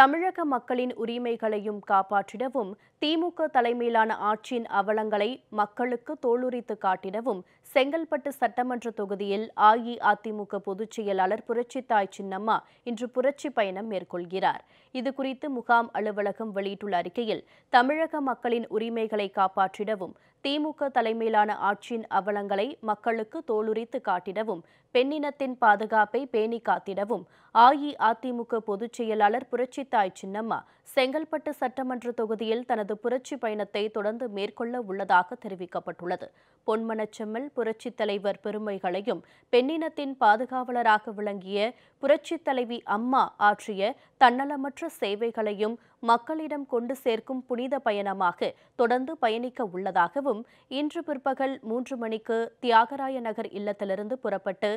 தமிழக மக்களின் உரிமைகளையும் காப்பாற்றிடவும் திமுக தலைமையிலான ஆட்சியின் அவலங்களை மக்களுக்கு தோளுரித்து காட்டிடவும் செங்கல்பட்டு சட்டமன்ற தொகுதியில் அஇஅதிமுக பொதுச் செயலாளர் புரட்சித்தாய் சின்னம்மா இன்று புரட்சி பயணம் மேற்கொள்கிறார் இதுகுறித்து முகாம் அலுவலகம் வெளியிட்டுள்ள அறிக்கையில் தமிழக மக்களின் உரிமைகளை காப்பாற்றிடவும் திமுக தலைமையிலான ஆட்சியின் அவலங்களை மக்களுக்கு தோலுரித்து காட்டிடவும் பெண்ணினத்தின் பாதுகாப்பை பேணி காத்திடவும் அஇஅதிமுக பொதுச் செயலாளர் புரட்சி புரட்சித்தாய் சின்னம்மா செங்கல்பட்டு சட்டமன்ற தொகுதியில் தனது புரட்சி பயணத்தை தொடர்ந்து மேற்கொள்ள உள்ளதாக தெரிவிக்கப்பட்டுள்ளது பொன்மனச்செம்மல் புரட்சித் தலைவர் பெருமைகளையும் பெண்ணினத்தின் பாதுகாவலராக விளங்கிய புரட்சித் தலைவி அம்மா ஆற்றிய தன்னலமற்ற சேவைகளையும் மக்களிடம் கொண்டு சேர்க்கும் புனித பயணமாக தொடர்ந்து பயணிக்க உள்ளதாகவும் இன்று பிற்பகல் மூன்று மணிக்கு தியாகராய நகர் இல்லத்திலிருந்து புறப்பட்டு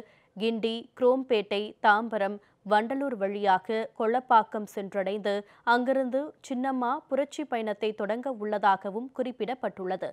கிண்டி குரோம்பேட்டை தாம்பரம் வண்டலூர் வழியாக கொள்ளப்பாக்கம் சென்றடைந்து அங்கிருந்து சின்னம்மா புரட்சி பயணத்தை தொடங்க உள்ளதாகவும் குறிப்பிடப்பட்டுள்ளது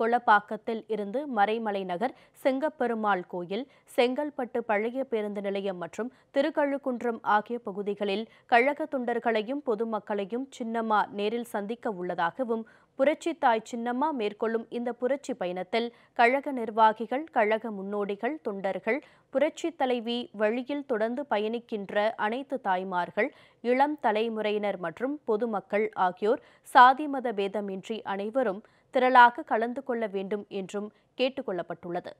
கொள்ளப்பாக்கத்தில் இருந்து மறைமலை நகர் செங்கப்பெருமாள் கோயில் செங்கல்பட்டு பழைய பேருந்து நிலையம் மற்றும் திருக்கழுக்குன்றம் ஆகிய பகுதிகளில் கழக தொண்டர்களையும் பொதுமக்களையும் சின்னம்மா நேரில் சந்திக்க உள்ளதாகவும் புரட்சி தாய் சின்னம்மா மேற்கொள்ளும் இந்த புரட்சி பயணத்தில் கழக நிர்வாகிகள் கழக முன்னோடிகள் தொண்டர்கள் புரட்சி தலைவி வழியில் தொடர்ந்து பயணிக்கின்ற அனைத்து தாய்மார்கள் இளம் தலைமுறையினர் மற்றும் பொதுமக்கள் ஆகியோர் சாதி மத பேதமின்றி அனைவரும் திரளாக கலந்து கொள்ள வேண்டும் என்றும் கேட்டுக்கொள்ளப்பட்டுள்ளது